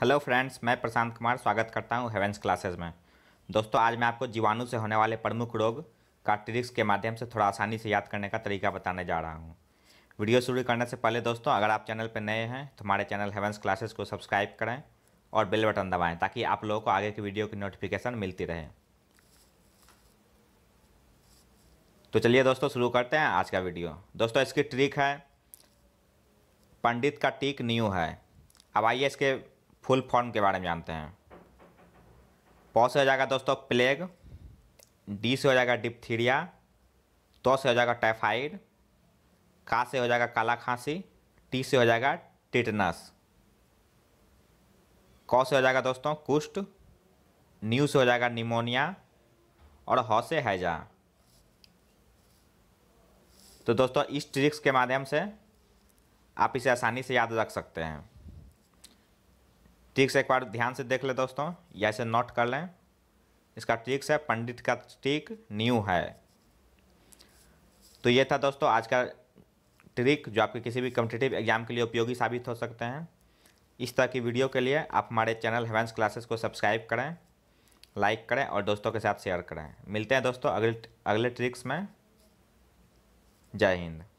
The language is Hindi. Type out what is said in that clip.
हेलो फ्रेंड्स मैं प्रशांत कुमार स्वागत करता हूं हेवेंस क्लासेस में दोस्तों आज मैं आपको जीवाणु से होने वाले प्रमुख रोग का ट्रिक्स के माध्यम से थोड़ा आसानी से याद करने का तरीका बताने जा रहा हूं वीडियो शुरू करने से पहले दोस्तों अगर आप चैनल पर नए हैं तो हमारे चैनल हेवेंस क्लासेस को सब्सक्राइब करें और बेल बटन दबाएँ ताकि आप लोगों को आगे की वीडियो की नोटिफिकेशन मिलती रहे तो चलिए दोस्तों शुरू करते हैं आज का वीडियो दोस्तों इसकी ट्रिक है पंडित का टीक न्यू है अब आइए इसके फुल फॉर्म के बारे में जानते हैं पौ से हो जाएगा दोस्तों प्लेग डी से हो जाएगा डिप्थीरिया तो से हो जाएगा टाइफाइड का से हो जाएगा काला खांसी टी से हो जाएगा टिटनस क से हो जाएगा दोस्तों कुष्ठ न्यू से हो जाएगा निमोनिया और ह से हैजा तो दोस्तों इस ट्रिक्स के माध्यम से आप इसे आसानी से याद रख सकते हैं ट्रिक्स एक बार ध्यान से देख ले दोस्तों या इसे नोट कर लें इसका ट्रिक्स है पंडित का ट्रिक न्यू है तो ये था दोस्तों आज का ट्रिक जो आपके किसी भी कम्पिटेटिव एग्जाम के लिए उपयोगी साबित हो सकते हैं इस तरह की वीडियो के लिए आप हमारे चैनल हेवेंस क्लासेस को सब्सक्राइब करें लाइक करें और दोस्तों के साथ शेयर करें मिलते हैं दोस्तों अगले अगले ट्रिक्स में जय हिंद